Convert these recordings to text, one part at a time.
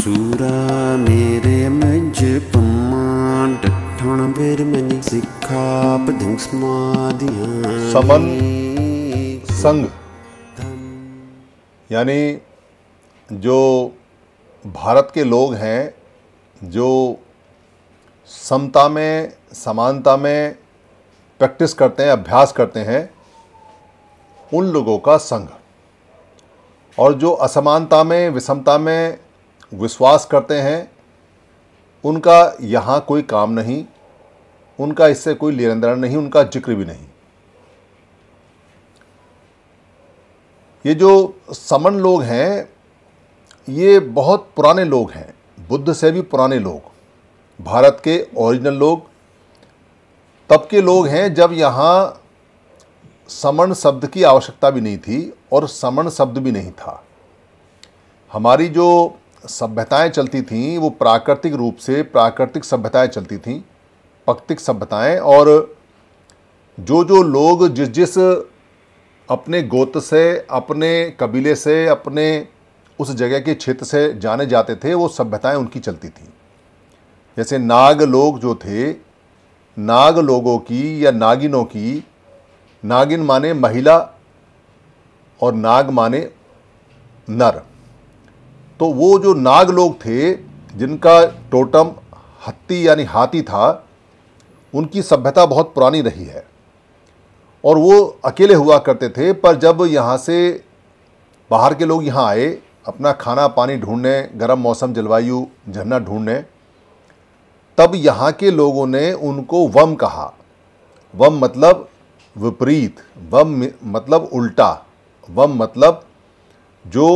सूरा मेरे ਮਜ पमान ਡਠਣ ਬੇਰ ਮਨੀ ਸਿੱਖਾ ਪਧਿੰ समन संग यानी जो भारत के लोग हैं जो समता में समानता में प्रैक्टिस करते हैं अभ्यास करते हैं उन लोगों का संग और जो असमानता में विषमता में विश्वास करते हैं उनका यहाँ कोई काम नहीं उनका इससे कोई लेन नहीं उनका जिक्र भी नहीं ये जो समन लोग हैं ये बहुत पुराने लोग हैं बुद्ध से भी पुराने लोग भारत के ओरिजिनल लोग तब के लोग हैं जब यहाँ समण शब्द की आवश्यकता भी नहीं थी और समण शब्द भी नहीं था हमारी जो सभ्यताएं चलती थीं वो प्राकृतिक रूप से प्राकृतिक सभ्यताएं चलती थीं पक्तिक सभ्यताएं और जो जो लोग जिस जिस अपने गोत से अपने कबीले से अपने उस जगह के क्षेत्र से जाने जाते थे वो सभ्यताएं उनकी चलती थीं जैसे नाग लोग जो थे नाग लोगों की या नागिनों की नागिन माने महिला और नाग माने नर तो वो जो नाग लोग थे जिनका टोटम हत्ती यानी हाथी था उनकी सभ्यता बहुत पुरानी रही है और वो अकेले हुआ करते थे पर जब यहाँ से बाहर के लोग यहाँ आए अपना खाना पानी ढूंढने गर्म मौसम जलवायु झरना ढूंढने तब यहाँ के लोगों ने उनको वम कहा वम मतलब विपरीत वम मतलब उल्टा वम मतलब जो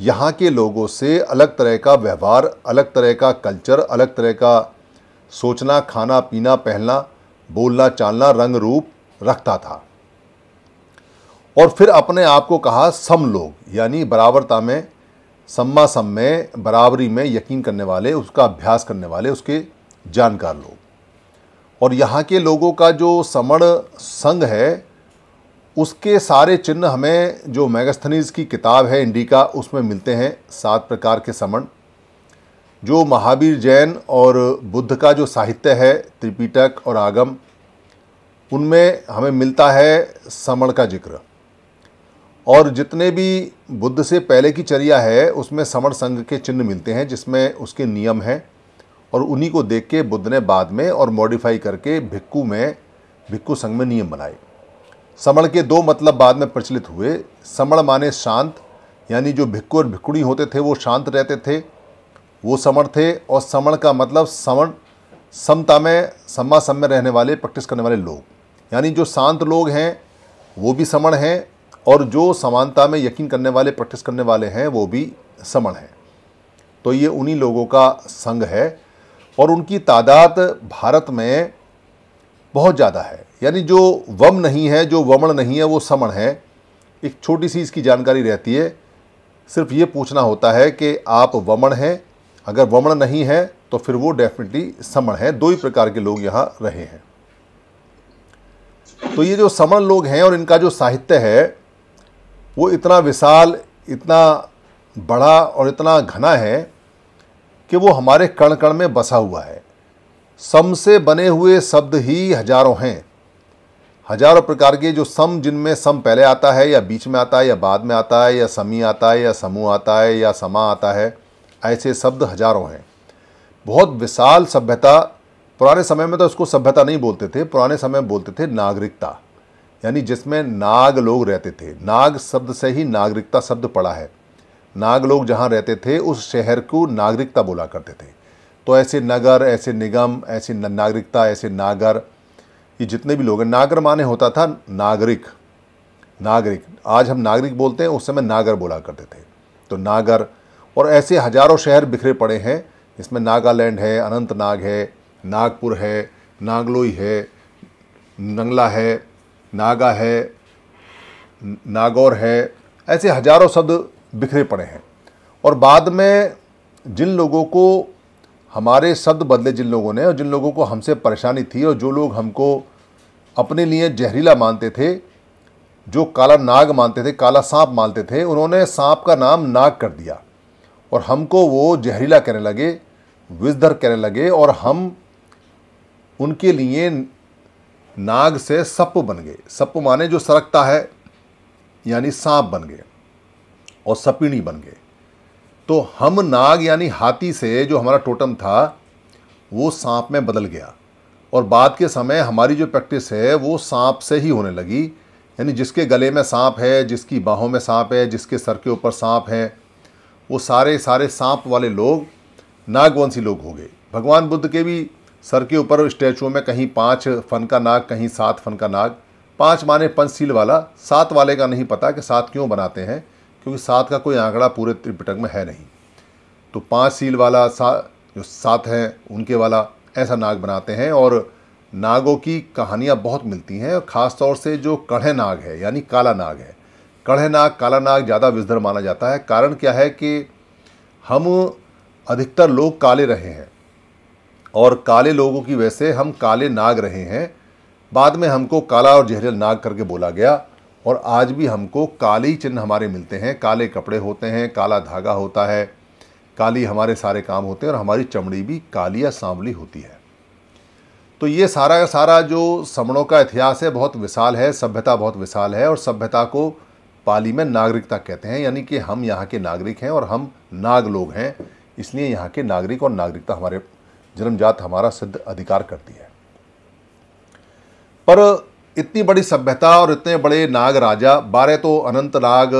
यहाँ के लोगों से अलग तरह का व्यवहार अलग तरह का कल्चर अलग तरह का सोचना खाना पीना पहनना बोलना चालना रंग रूप रखता था और फिर अपने आप को कहा सम लोग यानी बराबरता में सम्मा सम में बराबरी में यकीन करने वाले उसका अभ्यास करने वाले उसके जानकार लोग और यहाँ के लोगों का जो समण संघ है उसके सारे चिन्ह हमें जो मैगस्थनीज की किताब है इंडिका उसमें मिलते हैं सात प्रकार के समण जो महावीर जैन और बुद्ध का जो साहित्य है त्रिपिटक और आगम उनमें हमें मिलता है समण का जिक्र और जितने भी बुद्ध से पहले की चर्या है उसमें समण संघ के चिन्ह मिलते हैं जिसमें उसके नियम हैं और उन्हीं को देख के बुद्ध ने बाद में और मॉडिफाई करके भिक्कू में भिक्कू संघ में नियम बनाए समण के दो मतलब बाद में प्रचलित हुए समण माने शांत यानी जो भिक्कू और भिक्कुड़ी होते थे वो शांत रहते थे वो समण थे और समण का मतलब समण समता में समा सम में रहने वाले प्रैक्टिस करने वाले लोग यानी जो शांत लोग हैं वो भी समण हैं और जो समानता में यकीन करने वाले प्रैक्टिस करने वाले हैं वो भी समण हैं तो ये उन्हीं लोगों का संघ है और उनकी तादाद भारत में बहुत ज़्यादा है यानी जो वम नहीं है जो वमण नहीं है वो समण है एक छोटी सी इसकी जानकारी रहती है सिर्फ ये पूछना होता है कि आप वमण हैं अगर वमण नहीं है तो फिर वो डेफिनेटली समण है दो ही प्रकार के लोग यहाँ रहे हैं तो ये जो समण लोग हैं और इनका जो साहित्य है वो इतना विशाल इतना बड़ा और इतना घना है कि वो हमारे कण कण में बसा हुआ है सम से बने हुए शब्द ही हजारों हैं हजारों प्रकार के जो सम जिनमें सम पहले आता है या बीच में आता है या बाद में आता है या समी आता है या समूह आता है या समा आता है ऐसे शब्द हजारों हैं बहुत विशाल सभ्यता पुराने समय में तो इसको सभ्यता नहीं बोलते थे पुराने समय में बोलते थे नागरिकता यानी जिसमें नाग लोग रहते थे नाग शब्द से ही नागरिकता शब्द पड़ा है नाग लोग जहाँ रहते थे उस शहर को नागरिकता बोला करते थे तो ऐसे नगर ऐसे निगम ऐसी नागरिकता ऐसे नागर ये जितने भी लोग हैं नागर माने होता था नागरिक नागरिक आज हम नागरिक बोलते हैं उस समय नागर बोला करते थे तो नागर और ऐसे हजारों शहर बिखरे पड़े हैं इसमें नागालैंड है अनंतनाग है नागपुर है नागलोई है नंगला है नागा है नागौर है ऐसे हजारों शब्द बिखरे पड़े हैं और बाद में जिन लोगों को हमारे शब्द बदले जिन लोगों ने और जिन लोगों को हमसे परेशानी थी और जो लोग हमको अपने लिए जहरीला मानते थे जो काला नाग मानते थे काला सांप मानते थे उन्होंने सांप का नाम नाग कर दिया और हमको वो जहरीला कहने लगे विजधर कहने लगे और हम उनके लिए नाग से सप बन गए सप माने जो सरकता है यानी सांप बन गए और सपीणी बन गए तो हम नाग यानी हाथी से जो हमारा टोटम था वो सांप में बदल गया और बाद के समय हमारी जो प्रैक्टिस है वो सांप से ही होने लगी यानी जिसके गले में सांप है जिसकी बाहों में सांप है जिसके सर के ऊपर सांप है वो सारे सारे सांप वाले लोग नागवंशी लोग हो गए भगवान बुद्ध के भी सर के ऊपर स्टैचुओं में कहीं पाँच फन का नाग कहीं सात फन का नाग पाँच माने पंचशील वाला सात वाले का नहीं पता कि सात क्यों बनाते हैं क्योंकि सात का कोई आंकड़ा पूरे त्रिपिटक में है नहीं तो पांच सील वाला सा जो सात हैं उनके वाला ऐसा नाग बनाते हैं और नागों की कहानियाँ बहुत मिलती हैं और ख़ास तौर से जो कढ़े नाग है यानी काला नाग है कढ़े नाग काला नाग ज़्यादा विजधर माना जाता है कारण क्या है कि हम अधिकतर लोग काले रहे हैं और काले लोगों की वजह से हम काले नाग रहे हैं बाद में हमको काला और जहरीला नाग करके बोला गया और आज भी हमको काले चिन्ह हमारे मिलते हैं काले कपड़े होते हैं काला धागा होता है काली हमारे सारे काम होते हैं और हमारी चमड़ी भी काली या सांवली होती है तो ये सारा का सारा जो समणों का इतिहास है बहुत विशाल है सभ्यता बहुत विशाल है और सभ्यता को पाली में नागरिकता कहते हैं यानी कि हम यहाँ के नागरिक हैं और हम नाग लोग हैं इसलिए यहाँ के नागरिक और नागरिकता हमारे जन्मजात हमारा सिद्ध अधिकार करती है पर इतनी बड़ी सभ्यता और इतने बड़े नाग राजा बारह तो अनंत नाग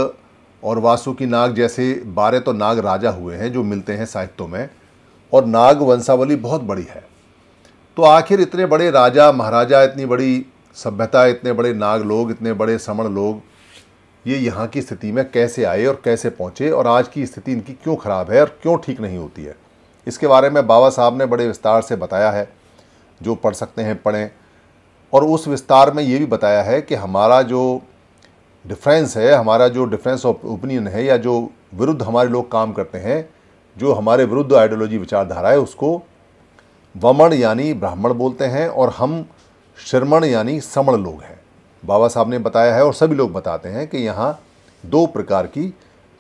और वासुकी नाग जैसे बारह तो नाग राजा हुए हैं जो मिलते हैं साहित्यों में और नाग वंशावली बहुत बड़ी है तो आखिर इतने बड़े राजा महाराजा इतनी बड़ी सभ्यता इतने बड़े नाग लोग इतने बड़े समण लोग ये यहाँ की स्थिति में कैसे आए और कैसे पहुँचे और आज की स्थिति इनकी क्यों ख़राब है और क्यों ठीक नहीं होती है इसके बारे में बाबा साहब ने बड़े विस्तार से बताया है जो पढ़ सकते हैं पढ़ें और उस विस्तार में ये भी बताया है कि हमारा जो डिफरेंस है हमारा जो डिफरेंस ऑफ ओपिनियन है या जो विरुद्ध हमारे लोग काम करते हैं जो हमारे विरुद्ध आइडियोलॉजी विचारधारा है उसको वमण यानी ब्राह्मण बोलते हैं और हम श्रमण यानी समण लोग हैं बाबा साहब ने बताया है और सभी लोग बताते हैं कि यहाँ दो प्रकार की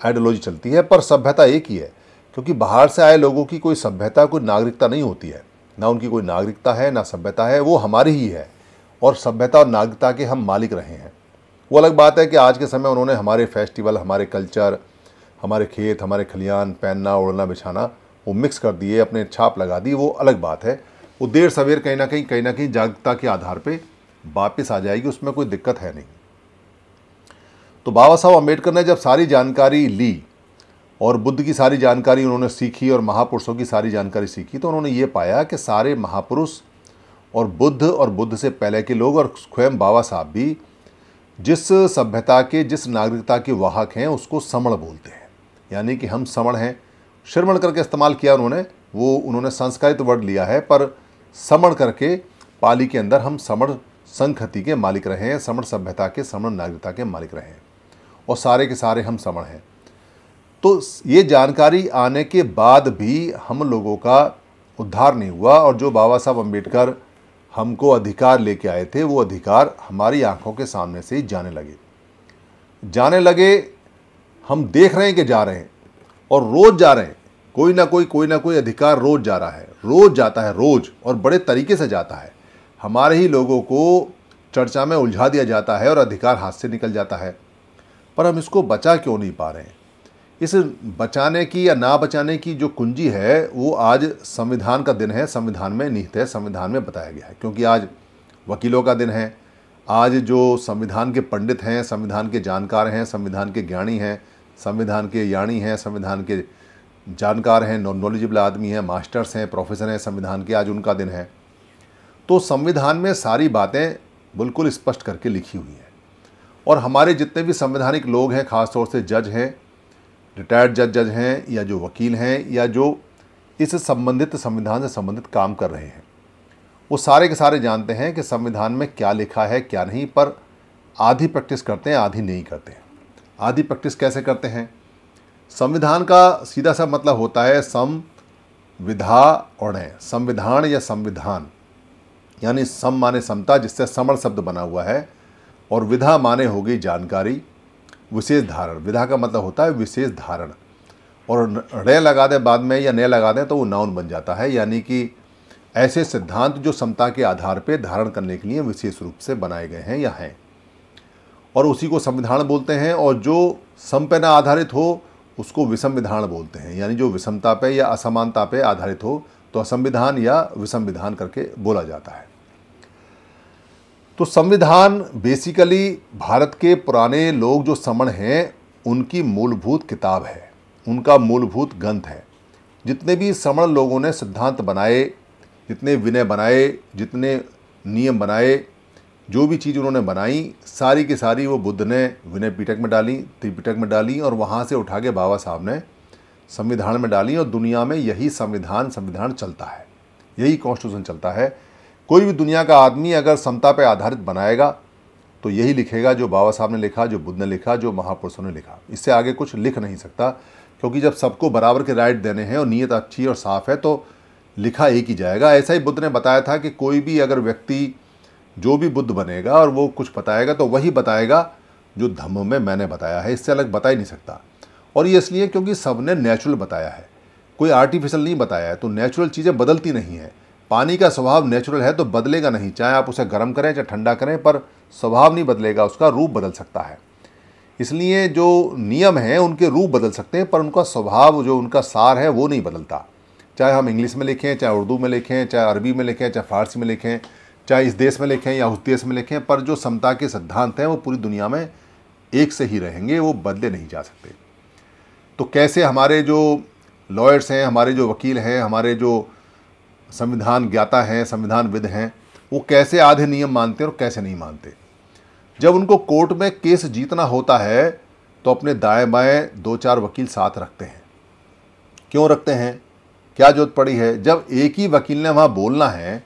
आइडियोलॉजी चलती है पर सभ्यता एक ही है क्योंकि बाहर से आए लोगों की कोई सभ्यता कोई नागरिकता नहीं होती है ना उनकी कोई नागरिकता है ना सभ्यता है वो हमारी ही है और सभ्यता और नागरिकता के हम मालिक रहे हैं वो अलग बात है कि आज के समय उन्होंने हमारे फेस्टिवल हमारे कल्चर हमारे खेत हमारे खलियान पहनना ओढ़ना बिछाना वो मिक्स कर दिए अपने छाप लगा दी वो अलग बात है वो देर सवेर कहीं ना कहीं कहीं ना कहीं जागरूकता के आधार पर वापस आ जाएगी उसमें कोई दिक्कत है नहीं तो बाबा साहब अम्बेडकर ने जब सारी जानकारी ली और बुद्ध की सारी जानकारी उन्होंने सीखी और महापुरुषों की सारी जानकारी सीखी तो उन्होंने ये पाया कि सारे महापुरुष और बुद्ध और बुद्ध से पहले के लोग और स्वयं बाबा साहब भी जिस सभ्यता के जिस नागरिकता के वाहक हैं उसको समण बोलते हैं यानी कि हम समण हैं श्रमण करके इस्तेमाल किया उन्होंने वो उन्होंने संस्कृत वर्ड लिया है पर समण करके पाली के अंदर हम समण संखति के मालिक रहे हैं समण सभ्यता के समण नागरिकता के मालिक रहे हैं और सारे के सारे हम समण हैं तो ये जानकारी आने के बाद भी हम लोगों का उद्धार नहीं हुआ और जो बाबा साहब अम्बेडकर हमको अधिकार लेके आए थे वो अधिकार हमारी आंखों के सामने से ही जाने लगे जाने लगे हम देख रहे हैं कि जा रहे हैं और रोज़ जा रहे हैं कोई ना कोई कोई ना कोई अधिकार रोज़ जा रहा है रोज़ जाता है रोज़ और बड़े तरीके से जाता है हमारे ही लोगों को चर्चा में उलझा दिया जाता है और अधिकार हाथ से निकल जाता है पर हम इसको बचा क्यों नहीं पा रहे हैं इस बचाने की या ना बचाने की जो कुंजी है वो आज संविधान का दिन है संविधान में निहित है संविधान में बताया गया है क्योंकि आज वकीलों का दिन है आज जो संविधान के पंडित हैं संविधान के जानकार हैं संविधान के ज्ञानी हैं संविधान के यानी हैं संविधान के जानकार हैं नॉन नॉलेजेबल आदमी हैं मास्टर्स हैं प्रोफेसर हैं संविधान के आज उनका दिन है तो संविधान में सारी बातें बिल्कुल स्पष्ट करके लिखी हुई हैं और हमारे जितने भी संवैधानिक लोग हैं ख़ासतौर से जज हैं रिटायर्ड जज जज हैं या जो वकील हैं या जो इस संबंधित संविधान से संबंधित काम कर रहे हैं वो सारे के सारे जानते हैं कि संविधान में क्या लिखा है क्या नहीं पर आधी प्रैक्टिस करते हैं आधी नहीं करते हैं आधी प्रैक्टिस कैसे करते हैं संविधान का सीधा सा मतलब होता है सम विधा और संविधान या संविधान यानी सम माने समता जिससे समण शब्द बना हुआ है और विधा माने होगी जानकारी विशेष धारण विधा का मतलब होता है विशेष धारण और रे लगा दें बाद में या न लगा दें तो वो नाउन बन जाता है यानी कि ऐसे सिद्धांत जो समता के आधार पर धारण करने के लिए विशेष रूप से बनाए गए हैं या हैं और उसी को संविधान बोलते हैं और जो सम पर ना आधारित हो उसको विसंविधान बोलते हैं यानी जो विषमता पे या असमानता पे आधारित हो तो असंविधान या विसंविधान करके बोला जाता है तो संविधान बेसिकली भारत के पुराने लोग जो समण हैं उनकी मूलभूत किताब है उनका मूलभूत ग्रंथ है जितने भी समण लोगों ने सिद्धांत बनाए जितने विनय बनाए जितने नियम बनाए जो भी चीज़ उन्होंने बनाई सारी की सारी वो बुद्ध ने विनय पीटक में डाली त्रिपिटक में डाली और वहाँ से उठा के बाबा साहब ने संविधान में डाली और दुनिया में यही संविधान संविधान चलता है यही कॉन्स्टिट्यूशन चलता है कोई भी दुनिया का आदमी अगर समता पर आधारित बनाएगा तो यही लिखेगा जो बाबा साहब ने लिखा जो बुद्ध ने लिखा जो महापुरुषों ने लिखा इससे आगे कुछ लिख नहीं सकता क्योंकि जब सबको बराबर के राइट देने हैं और नीयत अच्छी और साफ़ है तो लिखा एक ही जाएगा ऐसा ही बुद्ध ने बताया था कि कोई भी अगर व्यक्ति जो भी बुद्ध बनेगा और वो कुछ बताएगा तो वही बताएगा जो धम्म में मैंने बताया है इससे अलग बता ही नहीं सकता और ये इसलिए क्योंकि सब ने नेचुरल बताया है कोई आर्टिफिशियल नहीं बताया है तो नेचुरल चीज़ें बदलती नहीं है पानी का स्वभाव नेचुरल है तो बदलेगा नहीं चाहे आप उसे गर्म करें चाहे ठंडा करें पर स्वभाव नहीं बदलेगा उसका रूप बदल सकता है इसलिए जो नियम हैं उनके रूप बदल सकते हैं पर उनका स्वभाव जो उनका सार है वो नहीं बदलता चाहे हम इंग्लिश में लिखें चाहे उर्दू में लिखें चाहे अरबी में लिखें चाहे फारसी में लिखें चाहे इस देश में लिखें या उस देश में लिखें पर जो समता के सिद्धांत हैं वो पूरी दुनिया में एक से ही रहेंगे वो बदले नहीं जा सकते तो कैसे हमारे जो लॉयर्स हैं हमारे जो वकील हैं हमारे जो संविधान ज्ञाता हैं संविधान विद हैं वो कैसे आधे नियम मानते हैं और कैसे नहीं मानते जब उनको कोर्ट में केस जीतना होता है तो अपने दाएं बाएं दो चार वकील साथ रखते हैं क्यों रखते हैं क्या जरूरत पड़ी है जब एक ही वकील ने वहाँ बोलना है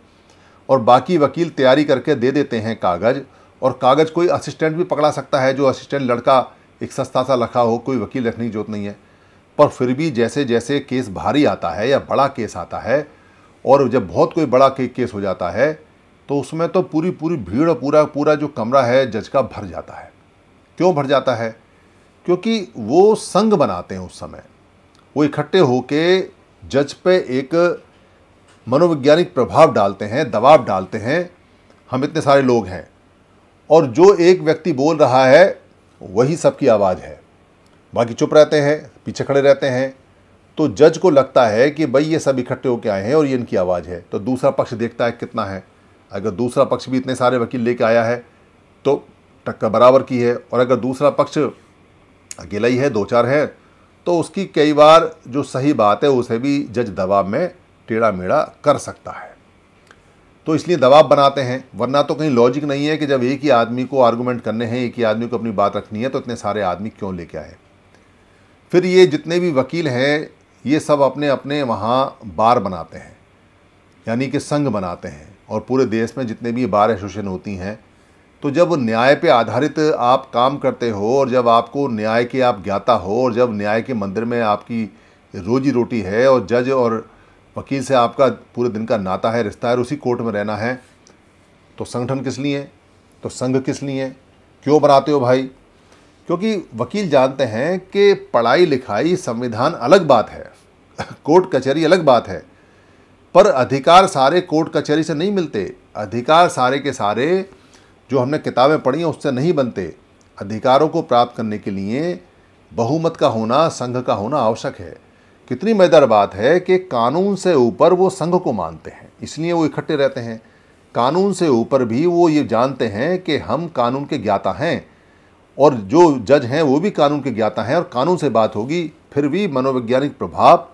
और बाकी वकील तैयारी करके दे देते हैं कागज़ और कागज़ कोई असिस्टेंट भी पकड़ा सकता है जो असिस्टेंट लड़का एक सस्ता सा रखा हो कोई वकील रखने की जरूरत नहीं है पर फिर भी जैसे जैसे केस भारी आता है या बड़ा केस आता है और जब बहुत कोई बड़ा के, केस हो जाता है तो उसमें तो पूरी पूरी भीड़ और पूरा पूरा जो कमरा है जज का भर जाता है क्यों भर जाता है क्योंकि वो संग बनाते हैं उस समय वो इकट्ठे होके जज पे एक मनोवैज्ञानिक प्रभाव डालते हैं दबाव डालते हैं हम इतने सारे लोग हैं और जो एक व्यक्ति बोल रहा है वही सबकी आवाज़ है बाकी चुप रहते हैं पीछे खड़े रहते हैं तो जज को लगता है कि भाई ये सब इकट्ठे होकर आए हैं और ये इनकी आवाज़ है तो दूसरा पक्ष देखता है कितना है अगर दूसरा पक्ष भी इतने सारे वकील लेके आया है तो टक्कर बराबर की है और अगर दूसरा पक्ष अकेला ही है दो चार है तो उसकी कई बार जो सही बात है उसे भी जज दबाव में टेढ़ा मेढ़ा कर सकता है तो इसलिए दबाव बनाते हैं वरना तो कहीं लॉजिक नहीं है कि जब एक ही आदमी को आर्गूमेंट करने हैं एक ही आदमी को अपनी बात रखनी है तो इतने सारे आदमी क्यों लेके आए फिर ये जितने भी वकील हैं ये सब अपने अपने वहाँ बार बनाते हैं यानी कि संघ बनाते हैं और पूरे देश में जितने भी बार एसोसिएशन होती हैं तो जब न्याय पे आधारित आप काम करते हो और जब आपको न्याय के आप ज्ञाता हो और जब न्याय के मंदिर में आपकी रोजी रोटी है और जज और वकील से आपका पूरे दिन का नाता है रिश्ता है उसी कोर्ट में रहना है तो संगठन किस लिए तो संघ किस लिए क्यों बनाते हो भाई क्योंकि वकील जानते हैं कि पढ़ाई लिखाई संविधान अलग बात है कोर्ट कचहरी अलग बात है पर अधिकार सारे कोर्ट कचहरी से नहीं मिलते अधिकार सारे के सारे जो हमने किताबें पढ़ी हैं उससे नहीं बनते अधिकारों को प्राप्त करने के लिए बहुमत का होना संघ का होना आवश्यक है कितनी मजेदार बात है कि कानून से ऊपर वो संघ को मानते हैं इसलिए वो इकट्ठे रहते हैं कानून से ऊपर भी वो ये जानते हैं कि हम कानून के ज्ञाता हैं और जो जज हैं वो भी कानून के ज्ञाता हैं और कानून से बात होगी फिर भी मनोवैज्ञानिक प्रभाव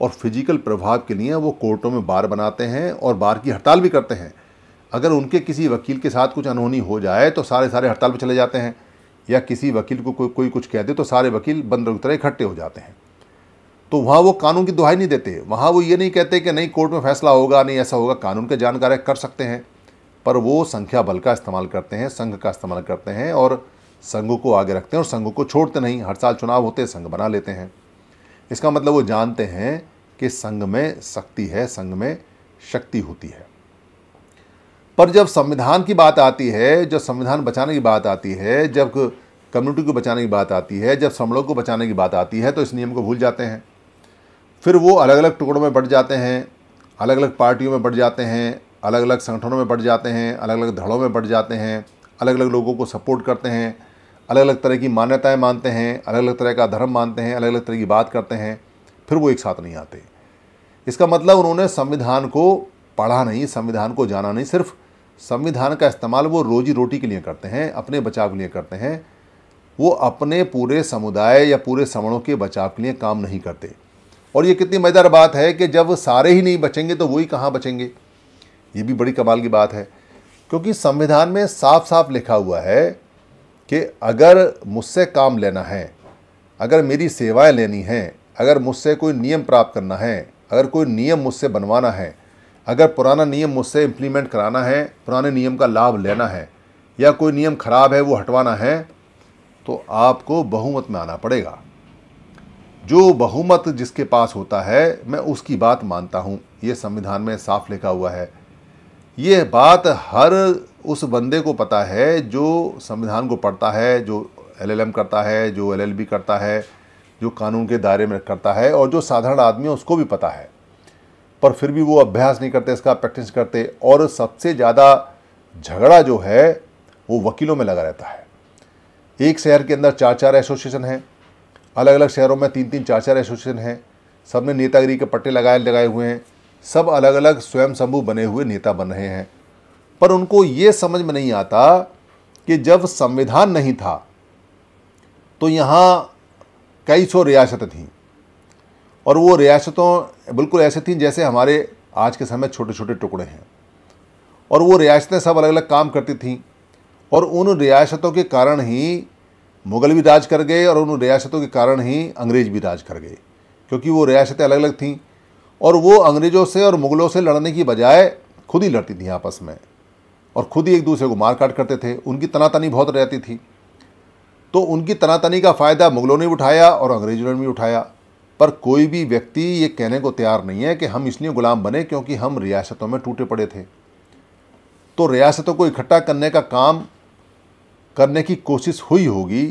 और फिजिकल प्रभाव के लिए वो कोर्टों में बार बनाते हैं और बार की हड़ताल भी करते हैं अगर उनके किसी वकील के साथ कुछ अनहोनी हो जाए तो सारे सारे हड़ताल पर चले जाते हैं या किसी वकील को कोई कोई कुछ कह दे तो सारे वकील बंदर उतरे इकट्ठे हो जाते हैं तो वहाँ वो कानून की दुहाई नहीं देते वहाँ वो ये नहीं कहते कि नहीं कोर्ट में फैसला होगा नहीं ऐसा होगा कानून के जानकार कर सकते हैं पर वो संख्या बल का इस्तेमाल करते हैं संघ का इस्तेमाल करते हैं और संघ को आगे रखते हैं और संघ को छोड़ते नहीं हर साल चुनाव होते संघ बना लेते हैं इसका मतलब वो जानते हैं कि संघ में शक्ति है संघ में शक्ति होती है पर जब संविधान की बात आती है जब संविधान बचाने की बात आती है जब कम्युनिटी को बचाने की बात आती है जब समड़ों को बचाने की बात आती है तो इस नियम को भूल जाते हैं फिर वो अलग अलग टुकड़ों में बढ़ जाते हैं अलग अलग पार्टियों में बढ़ जाते हैं अलग अलग संगठनों में बढ़ जाते हैं अलग अलग धड़ों में बढ़ जाते हैं अलग अलग लोगों को सपोर्ट करते हैं अलग अलग तरह की मान्यताएं मानते हैं अलग अलग तरह का धर्म मानते हैं अलग अलग तरह की बात करते हैं फिर वो एक साथ नहीं आते इसका मतलब उन्होंने संविधान को पढ़ा नहीं संविधान को जाना नहीं सिर्फ संविधान का इस्तेमाल वो रोजी रोटी के लिए करते हैं अपने बचाव के लिए करते हैं वो अपने पूरे समुदाय या पूरे समणों के बचाव के लिए काम नहीं करते और ये कितनी मज़ेदार बात है कि जब सारे ही नहीं बचेंगे तो वही कहाँ बचेंगे ये भी बड़ी कमाल की बात है क्योंकि संविधान में साफ साफ लिखा हुआ है कि अगर मुझसे काम लेना है अगर मेरी सेवाएं लेनी हैं अगर मुझसे कोई नियम प्राप्त करना है अगर कोई नियम मुझसे बनवाना है अगर पुराना नियम मुझसे इम्प्लीमेंट कराना है पुराने नियम का लाभ लेना है या कोई नियम खराब है वो हटवाना है तो आपको बहुमत में आना पड़ेगा जो बहुमत जिसके पास होता है मैं उसकी बात मानता हूँ ये संविधान में साफ लिखा हुआ है ये बात हर उस बंदे को पता है जो संविधान को पढ़ता है जो एलएलएम करता है जो एलएलबी करता है जो कानून के दायरे में करता है और जो साधारण आदमी है उसको भी पता है पर फिर भी वो अभ्यास नहीं करते इसका प्रैक्टिस करते और सबसे ज़्यादा झगड़ा जो है वो वकीलों में लगा रहता है एक शहर के अंदर चार चार एसोसिएशन हैं अलग अलग शहरों में तीन तीन चार चार एसोसिएशन हैं सब ने नेतागिरी के पट्टे लगाए लगाए हुए हैं सब अलग अलग स्वयं स्वयंसम्भू बने हुए नेता बन रहे हैं पर उनको ये समझ में नहीं आता कि जब संविधान नहीं था तो यहाँ कई सौ रियासतें थीं और वो रियासतों बिल्कुल ऐसे थीं जैसे हमारे आज के समय छोटे छोटे टुकड़े हैं और वो रियासतें सब अलग अलग काम करती थीं और उन रियासतों के कारण ही मुग़ल भी राज कर गए और उन रियासतों के कारण ही अंग्रेज़ भी राज कर गए क्योंकि वो रियासतें अलग अलग थीं और वो अंग्रेज़ों से और मुग़लों से लड़ने की बजाय खुद ही लड़ती थी आपस में और खुद ही एक दूसरे को मार काट करते थे उनकी तनातनी बहुत रहती थी तो उनकी तनातनी का फ़ायदा मुग़लों ने भी उठाया और अंग्रेज़ों ने भी उठाया पर कोई भी व्यक्ति ये कहने को तैयार नहीं है कि हम इसलिए ग़ुलाम बने क्योंकि हम रियासतों में टूटे पड़े थे तो रियासतों को इकट्ठा करने का काम करने की कोशिश हुई होगी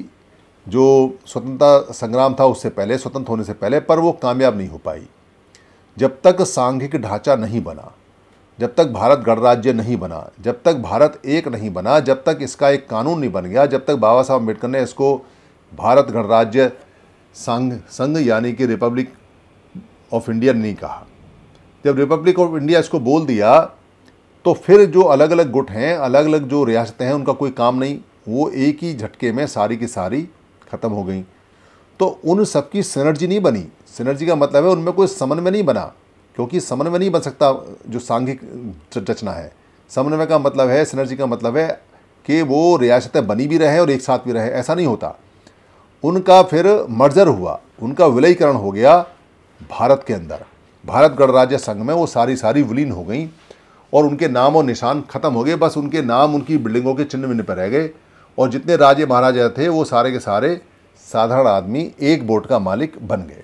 जो स्वतंत्रता संग्राम था उससे पहले स्वतंत्र होने से पहले पर वो कामयाब नहीं हो पाई जब तक सांघिक ढांचा नहीं बना जब तक भारत गणराज्य नहीं बना जब तक भारत एक नहीं बना जब तक इसका एक कानून नहीं बन गया जब तक बाबा साहब अम्बेडकर ने इसको भारत गणराज्य संघ संघ यानी कि रिपब्लिक ऑफ इंडिया नहीं कहा जब रिपब्लिक ऑफ इंडिया इसको बोल दिया तो फिर जो अलग अलग गुट हैं अलग अलग जो रियासतें हैं उनका कोई काम नहीं वो एक ही झटके में सारी की सारी ख़त्म हो गई तो उन सबकी सिनर्जी नहीं बनी सिनर्जी का मतलब है उनमें कोई समन्वय नहीं बना क्योंकि समन्वय नहीं बन सकता जो सांघिक रचना है समन्वय का मतलब है सिनर्जी का मतलब है कि वो रियासतें बनी भी रहे और एक साथ भी रहे ऐसा नहीं होता उनका फिर मर्जर हुआ उनका विलयीकरण हो गया भारत के अंदर भारत गणराज्य संघ में वो सारी सारी विलीन हो गई और उनके नाम और निशान खत्म हो गए बस उनके नाम उनकी बिल्डिंगों के चिन्ह विन्ह पर रह गए और जितने राजे महाराजा थे वो सारे के सारे साधारण आदमी एक बोट का मालिक बन गए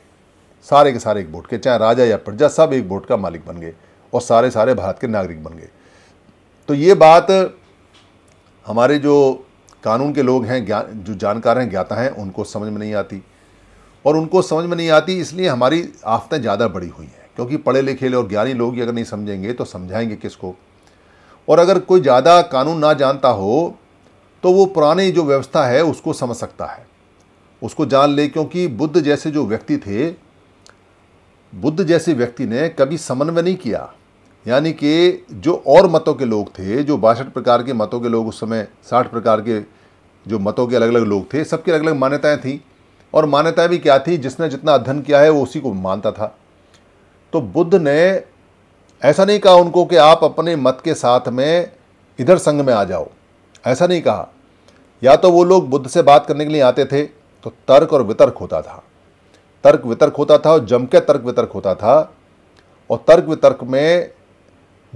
सारे के सारे एक वोट के चाहे राजा या प्रजा सब एक वोट का मालिक बन गए और सारे सारे भारत के नागरिक बन गए तो ये बात हमारे जो कानून के लोग हैं ज्ञान जो जानकार हैं ज्ञाता हैं उनको समझ में नहीं आती और उनको समझ में नहीं आती इसलिए हमारी आफतें ज़्यादा बड़ी हुई हैं क्योंकि पढ़े लिखे और ज्ञानी लोग ही अगर नहीं समझेंगे तो समझाएंगे किसको और अगर कोई ज़्यादा कानून ना जानता हो तो वो पुरानी जो व्यवस्था है उसको समझ सकता है उसको जान ले क्योंकि बुद्ध जैसे जो व्यक्ति थे बुद्ध जैसे व्यक्ति ने कभी समन्वय नहीं किया यानी कि जो और मतों के लोग थे जो बासठ प्रकार के मतों के लोग उस समय साठ प्रकार के जो मतों के अलग अलग लोग थे सबकी अलग अलग मान्यताएं थीं और मान्यताएं भी क्या थी जिसने जितना अध्ययन किया है वो उसी को मानता था तो बुद्ध ने ऐसा नहीं कहा उनको कि आप अपने मत के साथ में इधर संघ में आ जाओ ऐसा नहीं कहा या तो वो लोग बुद्ध से बात करने के लिए आते थे तो तर्क और वितर्क होता था तर्क वितर्क होता था और जम के तर्क वितर्क होता था और तर्क वितर्क में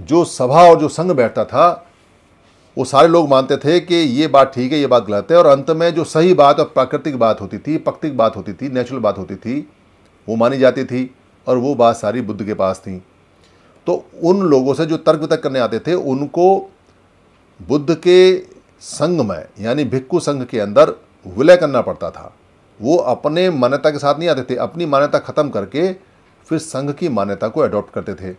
जो सभा और जो संघ बैठता था वो सारे लोग मानते थे कि ये बात ठीक है ये बात गलत है और अंत में जो सही बात और प्राकृतिक बात होती थी पक्तिक बात होती थी नेचुरल बात होती थी वो मानी जाती थी और वो बात सारी बुद्ध के पास थी तो उन लोगों से जो तर्क वितर्क करने आते थे उनको बुद्ध के संघ में यानी भिक्खु संघ के अंदर विलय करना पड़ता था वो अपने मान्यता के साथ नहीं आते थे अपनी मान्यता ख़त्म करके फिर संघ की मान्यता को अडॉप्ट करते थे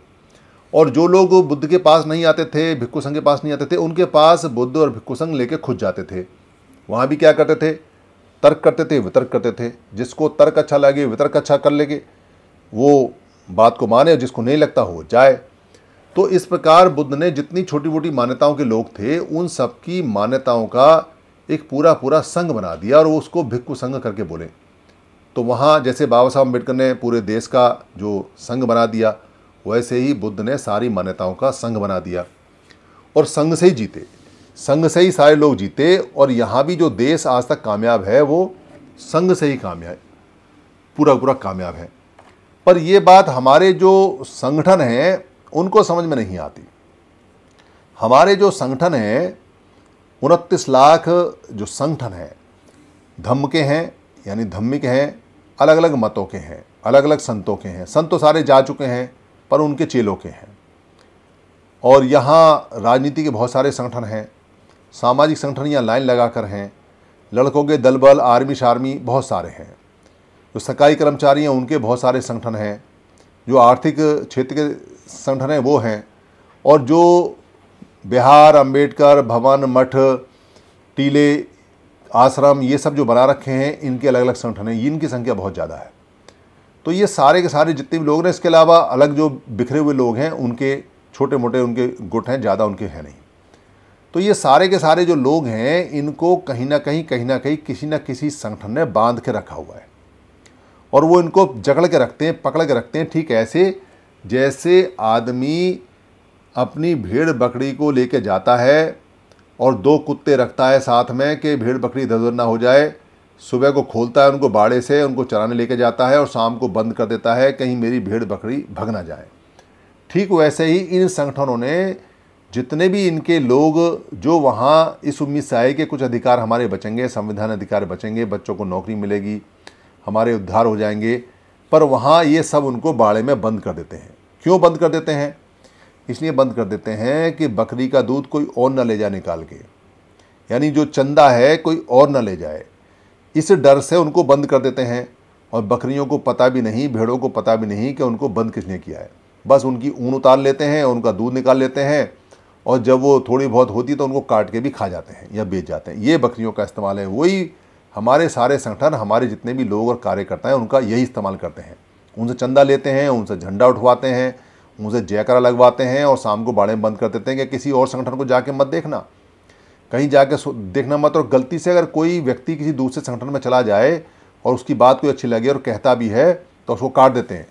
और जो लोग बुद्ध के पास नहीं आते थे भिक्खु संघ के पास नहीं आते थे उनके पास बुद्ध और भिक्खु संघ लेके खुद जाते थे वहाँ भी क्या करते थे तर्क करते थे वितर्क करते थे जिसको तर्क अच्छा लगे वितर्क अच्छा कर लेंगे वो बात को माने और जिसको नहीं लगता हो जाए तो इस प्रकार बुद्ध ने जितनी छोटी मोटी मान्यताओं के लोग थे उन सबकी मान्यताओं का एक पूरा पूरा संघ बना दिया और उसको भिक्खु संघ करके बोले तो वहाँ जैसे बाबा साहब अम्बेडकर ने पूरे देश का जो संघ बना दिया वैसे ही बुद्ध ने सारी मान्यताओं का संघ बना दिया और संघ से ही जीते संघ से ही सारे लोग जीते और यहाँ भी जो देश आज तक कामयाब है वो संघ से ही कामयाब पूरा पूरा कामयाब है पर ये बात हमारे जो संगठन हैं उनको समझ में नहीं आती हमारे जो संगठन हैं उनतीस लाख जो संगठन हैं धम्म के हैं यानी धम्मिक हैं अलग अलग मतों के हैं अलग अलग संतों के हैं संत तो सारे जा चुके हैं पर उनके चेलों के हैं और यहाँ राजनीति के बहुत सारे संगठन हैं सामाजिक संगठन यहाँ लाइन लगा कर हैं लड़कों के दल बल आर्मी शार्मी बहुत सारे हैं जो सरकारी कर्मचारी हैं उनके बहुत सारे संगठन हैं जो आर्थिक क्षेत्र के संगठन हैं वो हैं और जो बिहार अंबेडकर भवन मठ टीले आश्रम ये सब जो बना रखे हैं इनके अलग अलग संगठन हैं इनकी संख्या बहुत ज़्यादा है तो ये सारे के सारे जितने भी लोग हैं इसके अलावा अलग जो बिखरे हुए लोग हैं उनके छोटे मोटे उनके गुट हैं ज़्यादा उनके हैं नहीं तो ये सारे के सारे जो लोग हैं इनको कहीं ना कहीं कहीं ना कहीं किसी ना किसी संगठन ने बांध के रखा हुआ है और वो इनको जकड़ के रखते हैं पकड़ के रखते हैं ठीक ऐसे जैसे आदमी अपनी भेड़ बकरी को लेके जाता है और दो कुत्ते रखता है साथ में कि भेड़ बकरी इधर उधर ना हो जाए सुबह को खोलता है उनको बाड़े से उनको चराने लेके जाता है और शाम को बंद कर देता है कहीं मेरी भेड़ बकरी भग ना जाए ठीक वैसे ही इन संगठनों ने जितने भी इनके लोग जो वहाँ इस उम्मीद से आए कि कुछ अधिकार हमारे बचेंगे संविधान अधिकार बचेंगे बच्चों को नौकरी मिलेगी हमारे उद्धार हो जाएंगे पर वहाँ ये सब उनको बाड़े में बंद कर देते हैं क्यों बंद कर देते हैं इसलिए बंद कर देते हैं कि बकरी का दूध कोई और न ले जाए निकाल के यानी जो चंदा है कोई और न ले जाए इस डर से उनको बंद कर देते हैं और बकरियों को पता भी नहीं भेड़ों को पता भी नहीं कि उनको बंद किसने किया है बस उनकी ऊन उतार लेते हैं उनका दूध निकाल लेते हैं और जब वो थोड़ी बहुत होती तो उनको काट के भी खा जाते हैं या बेच जाते हैं ये बकरियों का इस्तेमाल है वही हमारे सारे संगठन हमारे जितने भी लोग और कार्यकर्ता हैं उनका यही इस्तेमाल करते हैं उनसे चंदा लेते हैं उनसे झंडा उठवाते हैं उनसे जयकरा लगवाते हैं और शाम को बाड़े बंद कर देते हैं कि किसी और संगठन को जाके मत देखना कहीं जाके देखना मत और गलती से अगर कोई व्यक्ति किसी दूसरे संगठन में चला जाए और उसकी बात कोई अच्छी लगे और कहता भी है तो उसको काट देते हैं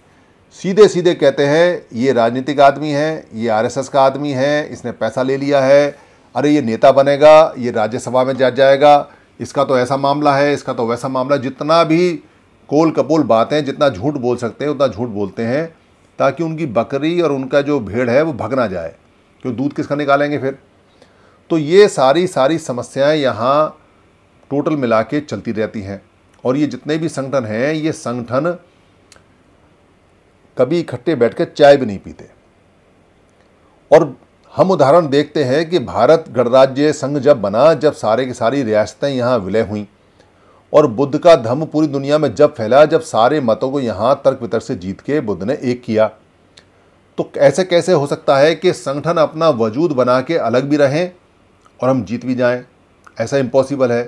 सीधे सीधे कहते हैं ये राजनीतिक आदमी है ये आरएसएस का आदमी है इसने पैसा ले लिया है अरे ये नेता बनेगा ये राज्यसभा में जा जाएगा इसका तो ऐसा मामला है इसका तो वैसा मामला जितना भी कोल कपोल बातें जितना झूठ बोल सकते हैं उतना झूठ बोलते हैं ताकि उनकी बकरी और उनका जो भेड़ है वो भग ना जाए क्यों दूध किसका निकालेंगे फिर तो ये सारी सारी समस्याएं यहाँ टोटल मिला के चलती रहती हैं और ये जितने भी संगठन हैं ये संगठन कभी इकट्ठे कर चाय भी नहीं पीते और हम उदाहरण देखते हैं कि भारत गणराज्य संघ जब बना जब सारे की सारी रियासतें यहाँ विलय हुई और बुद्ध का धर्म पूरी दुनिया में जब फैला जब सारे मतों को यहाँ तर्क वितर्क से जीत के बुद्ध ने एक किया तो ऐसे कैसे हो सकता है कि संगठन अपना वजूद बना के अलग भी रहें और हम जीत भी जाएं ऐसा इम्पॉसिबल है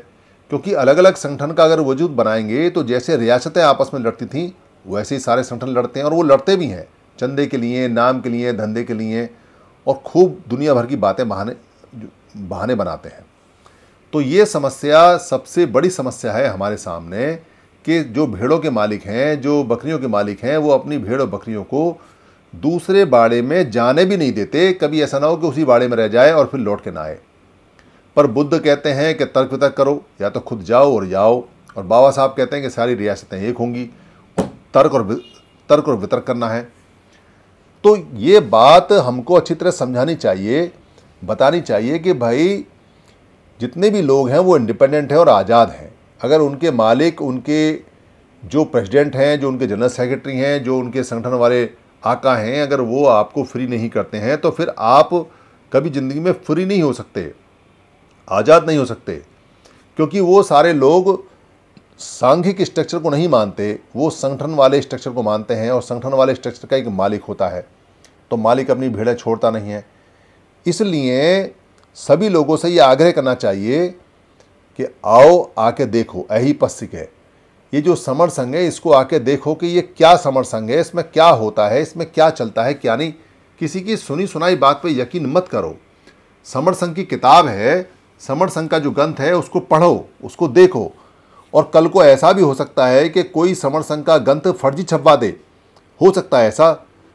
क्योंकि अलग अलग संगठन का अगर वजूद बनाएंगे तो जैसे रियासतें आपस में लड़ती थीं वैसे ही सारे संगठन लड़ते हैं और वो लड़ते भी हैं चंदे के लिए नाम के लिए धंधे के लिए और खूब दुनिया भर की बातें बहाने बहाने बनाते हैं तो ये समस्या सबसे बड़ी समस्या है हमारे सामने कि जो भेड़ों के मालिक हैं जो बकरियों के मालिक हैं वो अपनी भेड़ और बकरियों को दूसरे बाड़े में जाने भी नहीं देते कभी ऐसा ना हो कि उसी बाड़े में रह जाए और फिर लौट के ना आए पर बुद्ध कहते हैं कि तर्क वितर्क करो या तो खुद जाओ और जाओ और बाबा साहब कहते हैं कि सारी रियासतें एक होंगी तर्क और तर्क और वितर्क करना है तो ये बात हमको अच्छी तरह समझानी चाहिए बतानी चाहिए कि भाई जितने भी लोग हैं वो इंडिपेंडेंट हैं और आज़ाद हैं अगर उनके मालिक उनके जो प्रेसिडेंट हैं जो उनके जनरल सेक्रेटरी हैं जो उनके संगठन वाले आका हैं अगर वो आपको फ्री नहीं करते हैं तो फिर आप कभी ज़िंदगी में फ्री नहीं हो सकते आज़ाद नहीं हो सकते क्योंकि वो सारे लोग सांघिक स्ट्रक्चर को नहीं मानते वो संगठन वाले स्ट्रक्चर को मानते हैं और संगठन वाले स्ट्रक्चर का एक मालिक होता है तो मालिक अपनी भेड़ें छोड़ता नहीं है इसलिए सभी लोगों से ये आग्रह करना चाहिए कि आओ आके देखो यही पस्सिक है ये जो समर संघ है इसको आके देखो कि ये क्या समर संघ है इसमें क्या होता है इसमें क्या चलता है क्या नहीं किसी की सुनी सुनाई बात पे यकीन मत करो समर संघ की किताब है समर संघ का जो ग्रंथ है उसको पढ़ो उसको देखो और कल को ऐसा भी हो सकता है कि कोई समर संघ का ग्रंथ फर्जी छपवा दे हो सकता है ऐसा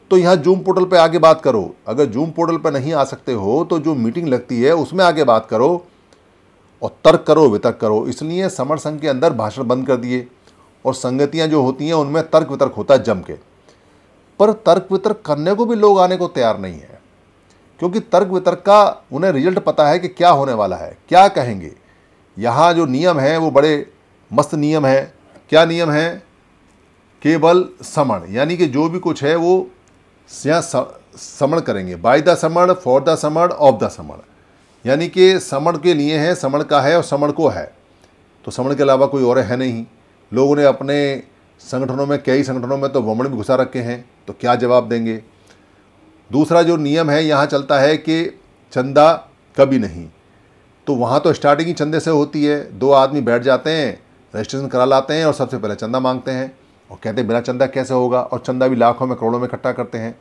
तो यहाँ जूम पोर्टल पर आगे बात करो अगर जूम पोर्टल पर नहीं आ सकते हो तो जो मीटिंग लगती है उसमें आगे बात करो और तर्क करो वितर्क करो इसलिए समर संघ के अंदर भाषण बंद कर दिए और संगतियाँ जो होती हैं उनमें तर्क वितर्क होता है जम के पर तर्क वितर्क करने को भी लोग आने को तैयार नहीं है क्योंकि तर्क वितर्क का उन्हें रिजल्ट पता है कि क्या होने वाला है क्या कहेंगे यहाँ जो नियम हैं वो बड़े मस्त नियम हैं क्या नियम हैं केवल समण यानी कि जो भी कुछ है वो यहाँ समण करेंगे by the summon for the summon of the summon यानी कि समण के लिए है समण का है और समण को है तो समण के अलावा कोई और है नहीं लोगों ने अपने संगठनों में कई संगठनों में तो वमण भी घुसा रखे हैं तो क्या जवाब देंगे दूसरा जो नियम है यहाँ चलता है कि चंदा कभी नहीं तो वहाँ तो स्टार्टिंग ही चंदे से होती है दो आदमी बैठ जाते हैं रजिस्ट्रेशन करा लाते हैं और सबसे पहले चंदा मांगते हैं और कहते हैं बिना चंदा कैसे होगा और चंदा भी लाखों में करोड़ों में इकट्ठा करते हैं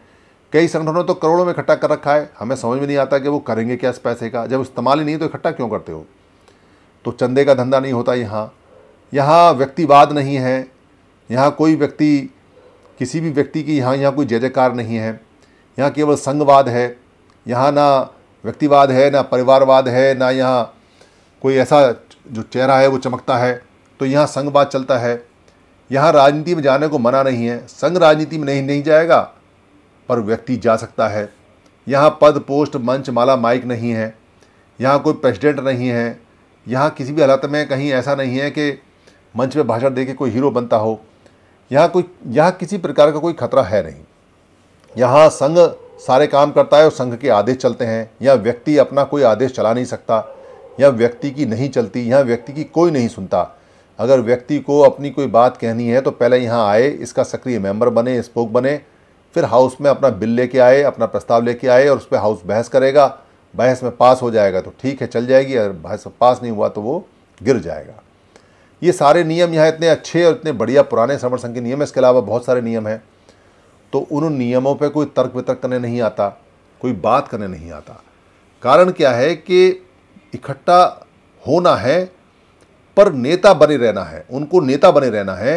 कई संगठनों ने तो करोड़ों में इकट्ठा कर रखा है हमें समझ में नहीं आता कि वो करेंगे क्या इस पैसे का जब इस्तेमाल ही नहीं तो इकट्ठा क्यों करते हो तो चंदे का धंधा नहीं होता यहाँ यहाँ व्यक्तिवाद नहीं है यहाँ कोई व्यक्ति किसी भी व्यक्ति की यहाँ यहाँ कोई जय जयकार नहीं है यहाँ केवल संघवाद है यहाँ ना व्यक्तिवाद है ना परिवारवाद है ना यहाँ कोई ऐसा जो चेहरा है वो चमकता है तो यहाँ संघवाद चलता है यहाँ राजनीति में जाने को मना नहीं है संघ राजनीति में नहीं नहीं जाएगा पर व्यक्ति जा सकता है यहाँ पद पोस्ट मंच माला माइक नहीं है यहाँ कोई प्रेसिडेंट नहीं है यहाँ किसी भी हालत में कहीं ऐसा नहीं है कि मंच पर भाषण दे के कोई हीरो बनता हो यहाँ कोई यहाँ किसी प्रकार का कोई खतरा है नहीं यहाँ संघ सारे काम करता है और संघ के आदेश चलते हैं यहाँ व्यक्ति अपना कोई आदेश चला नहीं सकता यहाँ व्यक्ति की नहीं चलती यहाँ व्यक्ति की कोई नहीं सुनता अगर व्यक्ति को अपनी कोई बात कहनी है तो पहले यहाँ आए इसका सक्रिय मेंबर बने स्पोक बने फिर हाउस में अपना बिल लेके आए अपना प्रस्ताव लेके आए और उस पर हाउस बहस करेगा बहस में पास हो जाएगा तो ठीक है चल जाएगी अगर बहस में पास नहीं हुआ तो वो गिर जाएगा ये सारे नियम यहाँ इतने अच्छे और इतने बढ़िया पुराने समर संघ के नियम है इसके अलावा बहुत सारे नियम हैं तो उन नियमों पर कोई तर्क वितर्क करने नहीं आता कोई बात करने नहीं आता कारण क्या है कि इकट्ठा होना है पर नेता बने रहना है उनको नेता बने रहना है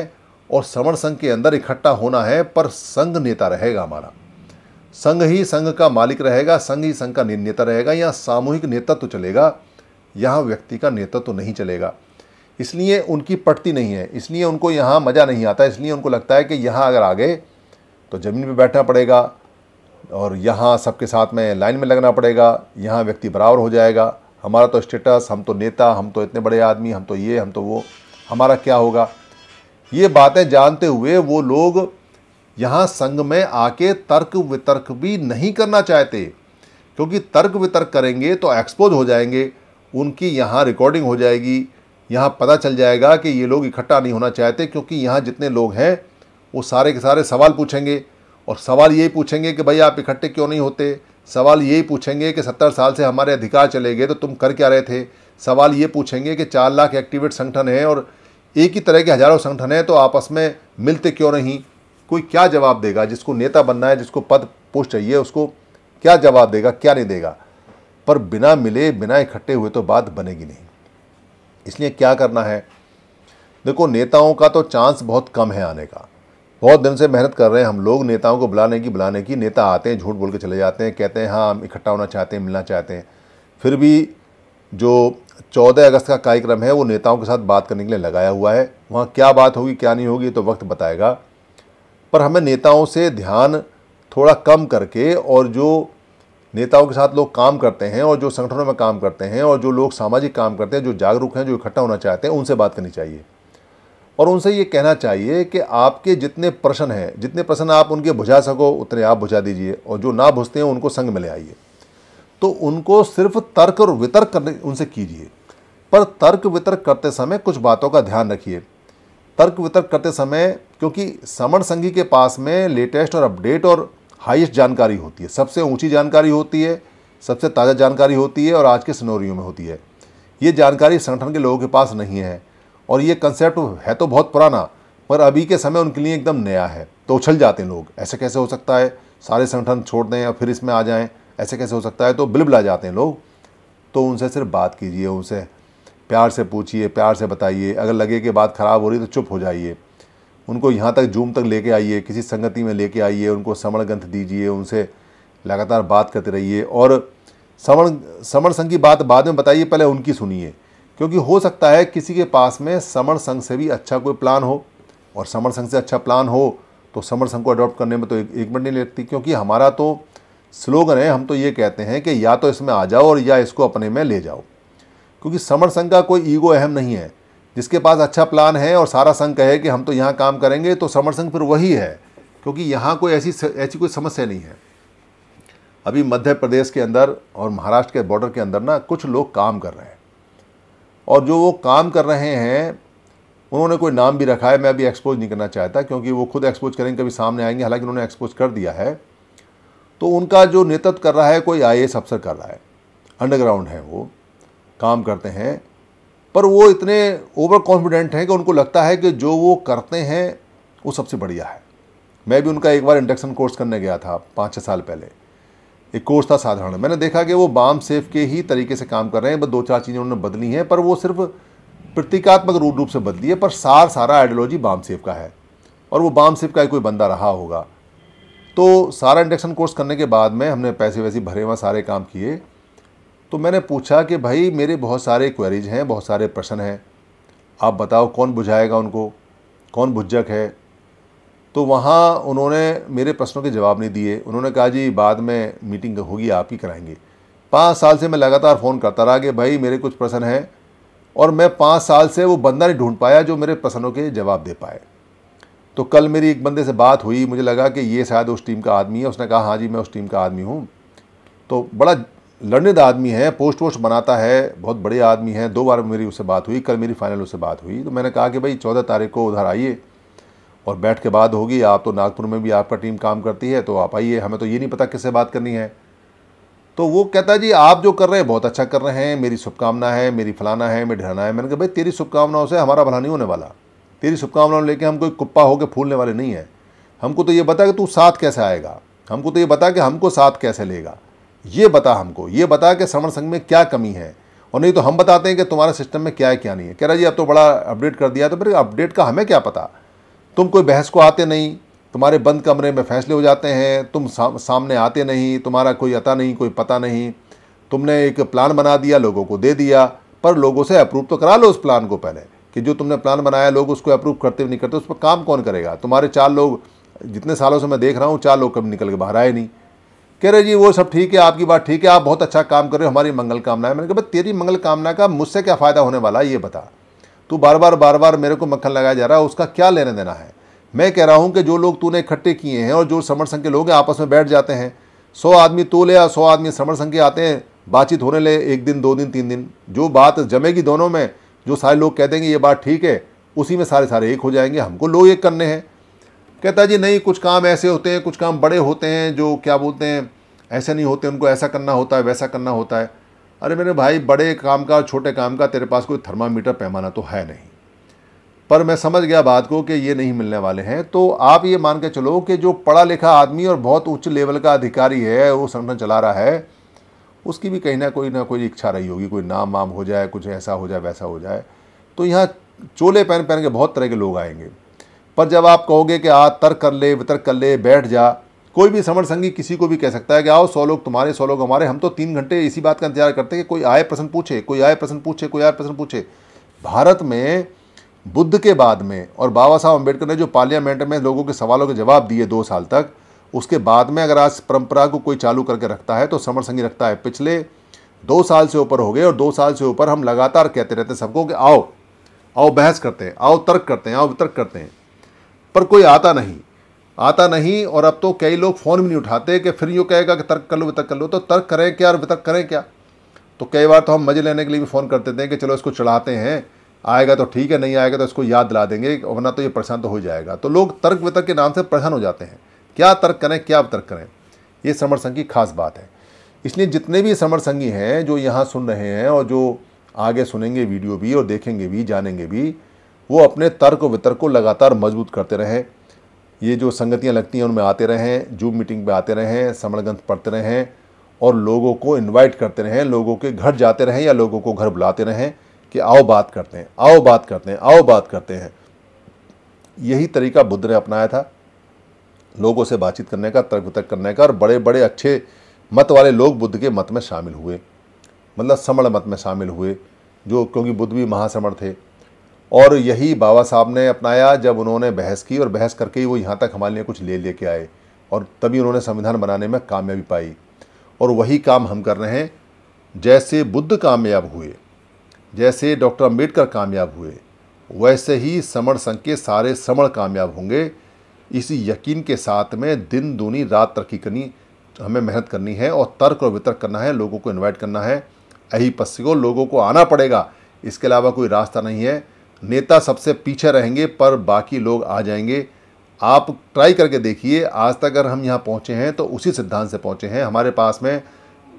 और श्रवण संघ के अंदर इकट्ठा होना है पर संघ नेता रहेगा हमारा संघ ही संघ का मालिक रहेगा संघ ही संघ का नेता रहेगा यहाँ सामूहिक नेतृत्व तो चलेगा यहाँ व्यक्ति का नेतृत्व तो नहीं चलेगा इसलिए उनकी पटती नहीं है इसलिए उनको यहाँ मज़ा नहीं आता इसलिए उनको लगता है कि यहाँ अगर आ गए तो ज़मीन पर बैठना पड़ेगा और यहाँ सबके साथ में लाइन में लगना पड़ेगा यहाँ व्यक्ति बराबर हो जाएगा हमारा तो स्टेटस हम तो नेता हम तो इतने बड़े आदमी हम तो ये हम तो वो हमारा क्या होगा ये बातें जानते हुए वो लोग यहाँ संघ में आके तर्क वितर्क भी नहीं करना चाहते क्योंकि तर्क वितर्क करेंगे तो एक्सपोज हो जाएंगे उनकी यहाँ रिकॉर्डिंग हो जाएगी यहाँ पता चल जाएगा कि ये लोग इकट्ठा नहीं होना चाहते क्योंकि यहाँ जितने लोग हैं वो सारे के सारे सवाल पूछेंगे और सवाल यही पूछेंगे कि भाई आप इकट्ठे क्यों नहीं होते सवाल यही पूछेंगे कि सत्तर साल से हमारे अधिकार चले गए तो तुम कर क्या रहे थे सवाल ये पूछेंगे कि चार लाख एक्टिवेट संगठन हैं और एक ही तरह के हज़ारों संगठन हैं तो आपस में मिलते क्यों नहीं कोई क्या जवाब देगा जिसको नेता बनना है जिसको पद पोस्ट चाहिए उसको क्या जवाब देगा क्या नहीं देगा पर बिना मिले बिना इकट्ठे हुए तो बात बनेगी नहीं इसलिए क्या करना है देखो नेताओं का तो चांस बहुत कम है आने का बहुत दिन से मेहनत कर रहे हैं हम लोग नेताओं को बुलाने की बुलाने की नेता आते हैं झूठ बोल के चले जाते हैं कहते हैं हाँ हम इकट्ठा होना चाहते हैं मिलना चाहते हैं फिर भी जो 14 अगस्त का कार्यक्रम है वो नेताओं के साथ बात करने के लिए लगाया हुआ है वहाँ क्या बात होगी क्या नहीं होगी तो वक्त बताएगा पर हमें नेताओं से ध्यान थोड़ा कम करके और जो नेताओं के साथ लोग काम करते हैं और जो संगठनों में काम करते हैं और जो लोग सामाजिक काम करते हैं जो जागरूक हैं जो इकट्ठा होना चाहते हैं उनसे बात करनी चाहिए और उनसे ये कहना चाहिए कि आपके जितने प्रश्न हैं जितने प्रश्न आप उनके बुझा सको उतने आप बुझा दीजिए और जो ना बुझते हैं उनको संग में ले आइए तो उनको सिर्फ तर्क और वितर्क करने उनसे कीजिए पर तर्क वितर्क करते समय कुछ बातों का ध्यान रखिए तर्क वितर्क करते समय क्योंकि समण संघी के पास में लेटेस्ट और अपडेट और हाइस्ट जानकारी होती है सबसे ऊँची जानकारी होती है सबसे ताज़ा जानकारी होती है और आज के सिनोरियो में होती है ये जानकारी संगठन के लोगों के पास नहीं है और ये कंसेप्ट है तो बहुत पुराना पर अभी के समय उनके लिए एकदम नया है तो उछल जाते हैं लोग ऐसे कैसे हो सकता है सारे संगठन छोड़ दें या फिर इसमें आ जाएं ऐसे कैसे हो सकता है तो बिला जाते हैं लोग तो उनसे सिर्फ बात कीजिए उनसे प्यार से पूछिए प्यार से बताइए अगर लगे कि बात ख़राब हो रही है तो चुप हो जाइए उनको यहाँ तक जूम तक लेके आइए किसी संगति में लेके आइए उनको समण ग्रंथ दीजिए उनसे लगातार बात करते रहिए और समण समण संघ की बात बाद में बताइए पहले उनकी सुनिए क्योंकि हो सकता है किसी के पास में समर संघ से भी अच्छा कोई प्लान हो और समर संघ से अच्छा प्लान हो तो समर संघ को अडॉप्ट करने में तो एक, एक मिनट नहीं लगती क्योंकि हमारा तो स्लोगन है हम तो ये कहते हैं कि या तो इसमें आ जाओ और या इसको अपने में ले जाओ क्योंकि समर संघ का कोई ईगो अहम नहीं है जिसके पास अच्छा प्लान है और सारा संघ कहे कि हम तो यहाँ काम करेंगे तो समर संघ फिर वही है क्योंकि यहाँ कोई ऐसी ऐसी कोई समस्या नहीं है अभी मध्य प्रदेश के अंदर और महाराष्ट्र के बॉर्डर के अंदर ना कुछ लोग काम कर रहे हैं और जो वो काम कर रहे हैं उन्होंने कोई नाम भी रखा है मैं अभी एक्सपोज नहीं करना चाहता क्योंकि वो खुद एक्सपोज करेंगे कभी सामने आएंगे हालांकि उन्होंने एक्सपोज कर दिया है तो उनका जो नेतृत्व कर रहा है कोई आई अफसर कर रहा है अंडरग्राउंड है वो काम करते हैं पर वो इतने ओवर कॉन्फिडेंट हैं कि उनको लगता है कि जो वो करते हैं वो सबसे बढ़िया है मैं भी उनका एक बार इंडक्शन कोर्स करने गया था पाँच छः साल पहले एक कोर्स था साधारण मैंने देखा कि वो बाम सेफ के ही तरीके से काम कर रहे हैं बस दो चार चीज़ें उन्होंने बदली हैं पर वो सिर्फ प्रतीकात्मक रूप रूप से बदली है पर सार सारा आइडियोलॉजी बाम सेफ का है और वो बाम सेफ का ही कोई बंदा रहा होगा तो सारा इंडक्शन कोर्स करने के बाद में हमने पैसे वैसे भरे हुए सारे काम किए तो मैंने पूछा कि भाई मेरे बहुत सारे क्वेरीज हैं बहुत सारे प्रश्न हैं आप बताओ कौन बुझाएगा उनको कौन भुजक है तो वहाँ उन्होंने मेरे प्रश्नों के जवाब नहीं दिए उन्होंने कहा जी बाद में मीटिंग होगी आप ही कराएंगे पाँच साल से मैं लगातार फ़ोन करता रहा कि भाई मेरे कुछ प्रश्न हैं और मैं पाँच साल से वो बंदा नहीं ढूंढ पाया जो मेरे प्रश्नों के जवाब दे पाए तो कल मेरी एक बंदे से बात हुई मुझे लगा कि ये शायद उस टीम का आदमी है उसने कहा हाँ जी मैं उस टीम का आदमी हूँ तो बड़ा लर्नेड आदमी है पोस्ट वोस्ट बनाता है बहुत बड़े आदमी है दो बार मेरी उससे बात हुई कल मेरी फाइनल उससे बात हुई तो मैंने कहा कि भाई चौदह तारीख को उधर आइए और बैठ के बाद होगी आप तो नागपुर में भी आपका टीम काम करती है तो आप आइए हमें तो ये नहीं पता किससे बात करनी है तो वो कहता है जी आप जो कर रहे हैं बहुत अच्छा कर रहे हैं मेरी शुभकामना है मेरी फलाना है मेरी ढहना है मैंने कहा भाई तेरी शुभकामनाओं से हमारा भला नहीं होने वाला तेरी शुभकामनाओं लेके हम कोई कुप्पा होकर फूलने वाले नहीं हैं हमको तो ये बता कि तू साथ कैसे आएगा हमको तो ये बता कि हमको साथ कैसे लेगा ये बता हमको ये बता कि श्रवण संघ में क्या कमी है और नहीं तो हम बताते हैं कि तुम्हारे सिस्टम में क्या है क्या नहीं है कह रहा जी अब तो बड़ा अपडेट कर दिया तो फिर अपडेट का हमें क्या पता तुम कोई बहस को आते नहीं तुम्हारे बंद कमरे में फैसले हो जाते हैं तुम सा, सामने आते नहीं तुम्हारा कोई अता नहीं कोई पता नहीं तुमने एक प्लान बना दिया लोगों को दे दिया पर लोगों से अप्रूव तो करा लो उस प्लान को पहले कि जो तुमने प्लान बनाया लोग उसको अप्रूव करते नहीं करते उस पर काम कौन करेगा तुम्हारे चार लोग जितने सालों से मैं देख रहा हूँ चार लोग कभी निकल के बाहर आए नहीं कह रहे जी वो सब ठीक है आपकी बात ठीक है आप बहुत अच्छा काम कर रहे हो हमारी मंगल कामना है मैंने कहा तेरी मंगल कामना का मुझसे क्या फ़ायदा होने वाला है ये बता तू बार बार बार बार मेरे को मक्खन लगाया जा रहा है उसका क्या लेने देना है मैं कह रहा हूँ कि जो लोग तूने इकट्ठे किए हैं और जो समर संघ के लोग हैं आपस में बैठ जाते हैं सौ आदमी तो ले या सौ आदमी समर संघ के आते हैं बातचीत होने ले एक दिन दो दिन तीन दिन जो बात जमेगी दोनों में जो सारे लोग कह देंगे ये बात ठीक है उसी में सारे सारे एक हो जाएंगे हमको लोग एक करने हैं कहता जी नहीं कुछ काम ऐसे होते हैं कुछ काम बड़े होते हैं जो क्या बोलते हैं ऐसे नहीं होते उनको ऐसा करना होता है वैसा करना होता है अरे मेरे भाई बड़े काम का छोटे काम का तेरे पास कोई थर्मामीटर पैमाना तो है नहीं पर मैं समझ गया बात को कि ये नहीं मिलने वाले हैं तो आप ये मान के चलो कि जो पढ़ा लिखा आदमी और बहुत उच्च लेवल का अधिकारी है वो संगठन चला रहा है उसकी भी कहीं ना कोई ना कोई इच्छा रही होगी कोई नाम वाम हो जाए कुछ ऐसा हो जाए वैसा हो जाए तो यहाँ चोले पहन पहन के बहुत तरह के लोग आएंगे पर जब आप कहोगे कि आ तर्क कर ले वितर्क कर ले बैठ जा कोई भी समर संगी किसी को भी कह सकता है कि आओ सौ लोग तुम्हारे सौ लोग हमारे हम तो तीन घंटे इसी बात का इंतजार करते हैं कि कोई आए प्रश्न पूछे कोई आए प्रश्न पूछे कोई आए प्रश्न पूछे भारत में बुद्ध के बाद में और बाबा साहब अम्बेडकर ने जो पार्लियामेंट में लोगों के सवालों के जवाब दिए दो साल तक उसके बाद में अगर आज परंपरा को कोई चालू करके रखता है तो समर संगी रखता है पिछले दो साल से ऊपर हो गए और दो साल से ऊपर हम लगातार कहते रहते हैं सबको कि आओ आओ बहस करते हैं आओ तर्क करते हैं आओ वितर्क करते हैं पर कोई आता नहीं आता नहीं और अब तो कई लोग फ़ोन भी नहीं उठाते कि फिर यूँ कहेगा कि तर्क कर लो वितर्क कर लो तो तर्क करें क्या और वितर्क करें क्या तो कई बार तो हम मज़े लेने के लिए भी फ़ोन करते थे कि चलो इसको चढ़ाते हैं आएगा तो ठीक है नहीं आएगा तो इसको याद दिला देंगे वरना तो ये परेशान तो हो जाएगा तो लोग तर्क वितर्क के नाम से परेशान हो जाते हैं क्या तर्क करें क्या वितर्क करें ये समर संघ की खास बात है इसलिए जितने भी समर संघी हैं जो यहाँ सुन रहे हैं और जो आगे सुनेंगे वीडियो भी और देखेंगे भी जानेंगे भी वो अपने तर्क वितर्क को लगातार मजबूत करते रहें ये जो संगतियाँ लगती हैं उनमें आते रहें जूम मीटिंग में आते रहें समणग्रंथ पढ़ते रहें और लोगों को इन्वाइट करते रहें लोगों के घर जाते रहें या लोगों को घर बुलाते रहें कि आओ बात करते हैं आओ बात करते हैं आओ बात करते हैं यही तरीका बुद्ध ने अपनाया था लोगों से बातचीत करने का तर्क वितर्क करने का और बड़े बड़े अच्छे मत वाले लोग बुद्ध के मत में शामिल हुए मतलब समण मत में शामिल हुए जो क्योंकि बुद्ध भी महासमण थे और यही बाबा साहब ने अपनाया जब उन्होंने बहस की और बहस करके ही वो यहाँ तक हमारे लिए कुछ ले लेके आए और तभी उन्होंने संविधान बनाने में कामयाबी पाई और वही काम हम कर रहे हैं जैसे बुद्ध कामयाब हुए जैसे डॉक्टर अम्बेडकर कामयाब हुए वैसे ही समण संघ के सारे समण कामयाब होंगे इसी यकीन के साथ में दिन दूनी रात तरक्की करनी हमें मेहनत करनी है और तर्क और वितर्क करना है लोगों को इन्वाइट करना है यही पस्सी को लोगों को आना पड़ेगा इसके अलावा कोई रास्ता नहीं है नेता सबसे पीछे रहेंगे पर बाकी लोग आ जाएंगे आप ट्राई करके देखिए आज तक अगर हम यहाँ पहुँचे हैं तो उसी सिद्धांत से पहुँचे हैं हमारे पास में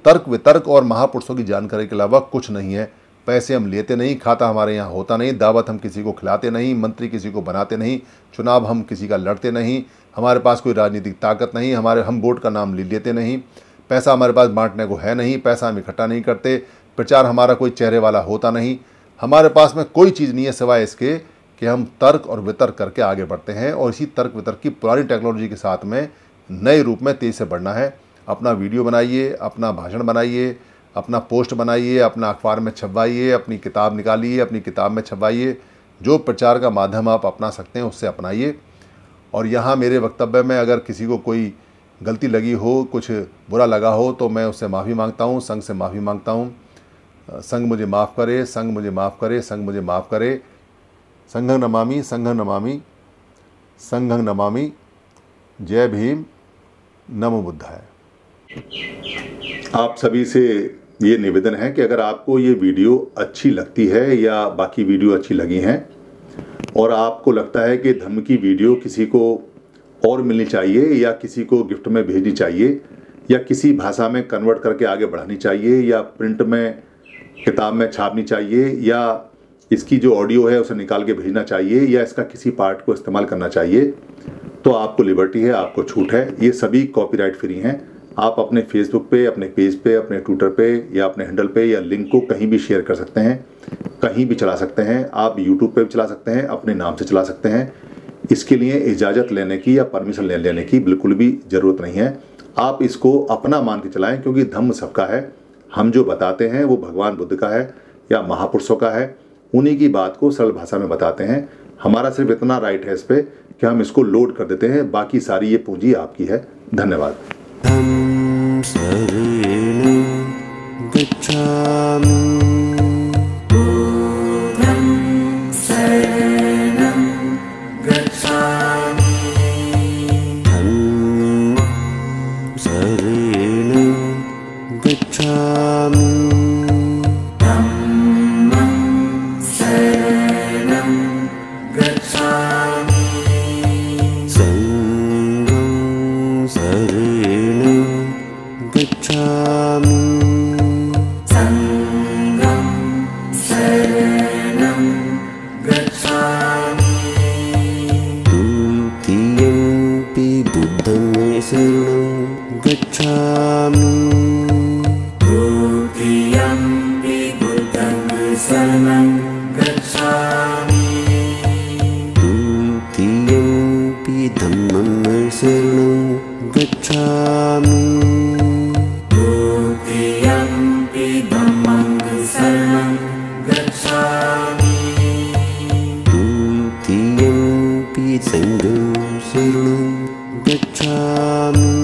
तर्क वितर्क और महापुरुषों की जानकारी के अलावा कुछ नहीं है पैसे हम लेते नहीं खाता हमारे यहाँ होता नहीं दावत हम किसी को खिलाते नहीं मंत्री किसी को बनाते नहीं चुनाव हम किसी का लड़ते नहीं हमारे पास कोई राजनीतिक ताकत नहीं हमारे हम वोट का नाम ले लेते नहीं पैसा हमारे पास बांटने को है नहीं पैसा हम इकट्ठा नहीं करते प्रचार हमारा कोई चेहरे वाला होता नहीं हमारे पास में कोई चीज़ नहीं है सिवाय इसके कि हम तर्क और वितर्क करके आगे बढ़ते हैं और इसी तर्क वितर्क की पुरानी टेक्नोलॉजी के साथ में नए रूप में तेज से बढ़ना है अपना वीडियो बनाइए अपना भाषण बनाइए अपना पोस्ट बनाइए अपना अखबार में छपवाइए अपनी किताब निकालिए अपनी किताब में छपवाइए जो प्रचार का माध्यम आप अपना सकते हैं उससे अपनाइए और यहाँ मेरे वक्तव्य में अगर किसी को कोई गलती लगी हो कुछ बुरा लगा हो तो मैं उससे माफ़ी मांगता हूँ संघ से माफ़ी मांगता हूँ संग मुझे माफ़ करे संग मुझे माफ़ करे संग मुझे माफ़ करे संघ नमामि संघ नमामि संघ नमामि जय भीम नमो बुद्धाय आप सभी से ये निवेदन है कि अगर आपको ये वीडियो अच्छी लगती है या बाकी वीडियो अच्छी लगी हैं और आपको लगता है कि धम्म की वीडियो किसी को और मिलनी चाहिए या किसी को गिफ्ट में भेजनी चाहिए या किसी भाषा में कन्वर्ट करके आगे बढ़ानी चाहिए या प्रिंट में किताब में छापनी चाहिए या इसकी जो ऑडियो है उसे निकाल के भेजना चाहिए या इसका किसी पार्ट को इस्तेमाल करना चाहिए तो आपको लिबर्टी है आपको छूट है ये सभी कॉपीराइट फ्री हैं आप अपने फेसबुक पे अपने पेज पे अपने ट्विटर पे या अपने हैंडल पे या लिंक को कहीं भी शेयर कर सकते हैं कहीं भी चला सकते हैं आप यूट्यूब पे भी चला सकते हैं अपने नाम से चला सकते हैं इसके लिए इजाज़त लेने की या परमिशन लेने की बिल्कुल भी ज़रूरत नहीं है आप इसको अपना मान के चलाएँ क्योंकि धम्म सबका है हम जो बताते हैं वो भगवान बुद्ध का है या महापुरुषों का है उन्हीं की बात को सरल भाषा में बताते हैं हमारा सिर्फ इतना राइट है इस पर कि हम इसको लोड कर देते हैं बाकी सारी ये पूंजी आपकी है धन्यवाद सैरु गच्छामि